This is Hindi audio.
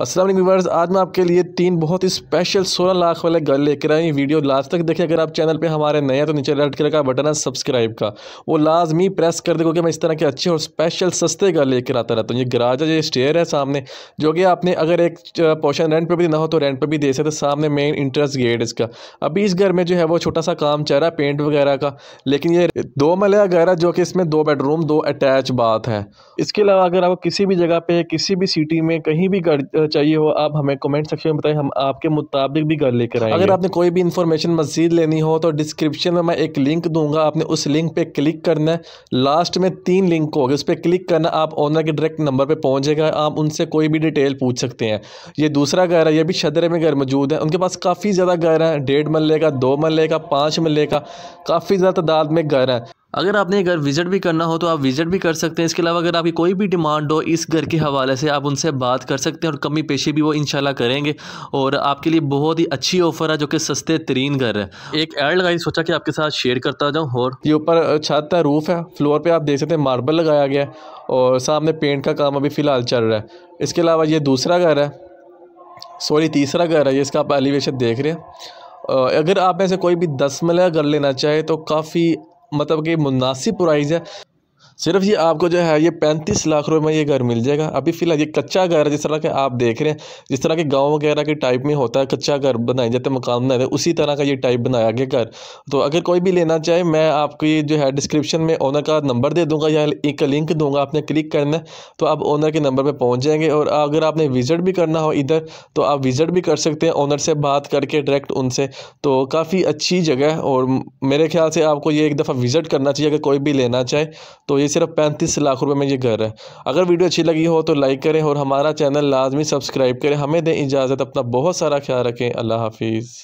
असलम व्यवर्स आज मैं आपके लिए तीन बहुत ही स्पेशल 16 लाख वाले गल लेकर आई वीडियो लास्ट तक देखिए अगर आप चैनल पे हमारे नए हैं तो नीचे रेड कलर का बटन है सब्सक्राइब का वो लाजमी प्रेस कर दे क्योंकि मैं इस तरह के अच्छे और स्पेशल सस्ते गल लेकर आता रहता हूँ ये गराजा है ये स्टेयर है सामने जो कि आपने अगर एक पोर्शन रेंट पर भी ना हो तो रेंट पर भी दे सकते सामने मेन इंटरेस्ट गेट इसका अभी इस घर में जो है वो छोटा सा काम चल रहा है पेंट वगैरह का लेकिन ये दो मलिया घर है जो कि इसमें दो बेडरूम दो अटैच बाथ है इसके अलावा अगर आप किसी भी जगह पर किसी भी सिटी में कहीं भी घर चाहिए हो आप हमें कमेंट सेक्शन में बताएं हम आपके मुताबिक भी घर लेकर आए अगर आपने कोई भी इन्फॉर्मेशन मजीद लेनी हो तो डिस्क्रिप्शन में मैं एक लिंक दूंगा आपने उस लिंक पर क्लिक करना है लास्ट में तीन लिंक होगी उस पर क्लिक करना आप ऑनर के डायरेक्ट नंबर पर पहुँचेगा आप उनसे कोई भी डिटेल पूछ सकते हैं ये दूसरा घर है यह भी शदरे में घर मौजूद है उनके पास काफ़ी ज़्यादा घर हैं डेढ़ मल्ले का दो मल्ले का पाँच मल्ले का काफ़ी ज़्यादा तादाद में घर हैं अगर आपने घर विज़िट भी करना हो तो आप विज़िट भी कर सकते हैं इसके अलावा अगर आपकी कोई भी डिमांड हो इस घर के हवाले से आप उनसे बात कर सकते हैं और कमी पेशी भी वो इंशाल्लाह करेंगे और आपके लिए बहुत ही अच्छी ऑफर है जो कि सस्ते तरीन घर है एक एड लगाई सोचा कि आपके साथ शेयर करता जाऊँ और ये ऊपर छत है रूफ़ है फ्लोर पर आप देख सकते हैं मार्बल लगाया गया है और सामने पेंट का काम अभी फ़िलहाल चल रहा है इसके अलावा ये दूसरा घर है सॉरी तीसरा घर है ये इसका आप एलिवेशन देख रहे हैं अगर आप में से कोई भी दस मलया घर लेना चाहे तो काफ़ी मतलब कि मुनासिब प्राइज़ है सिर्फ ये आपको जो है ये पैंतीस लाख रुपए में ये घर मिल जाएगा अभी फ़िलहाल ये कच्चा घर है जिस तरह के आप देख रहे हैं जिस तरह के गाँव वगैरह के टाइप में होता है कच्चा घर बनाए जाते मकान बनाए जाते उसी तरह का ये टाइप बनाया गया घर तो अगर कोई भी लेना चाहे मैं आपकी जो है डिस्क्रिप्शन में ओनर का नंबर दे दूँगा या एक लिंक दूँगा आपने क्लिक करना तो आप ओनर के नंबर पर पहुँच जाएंगे और अगर आपने विज़िट भी करना हो इधर तो आप विज़िट भी कर सकते हैं ओनर से बात करके डायरेक्ट उनसे तो काफ़ी अच्छी जगह है और मेरे ख्याल से आपको ये एक दफ़ा विज़िट करना चाहिए अगर कोई भी लेना चाहे तो ये सिर्फ पैंतीस लाख रुपये में ये घर है अगर वीडियो अच्छी लगी हो तो लाइक करें और हमारा चैनल लाजमी सब्सक्राइब करें हमें दें इजाज़त अपना बहुत सारा ख्याल रखें अल्लाह हाफिज़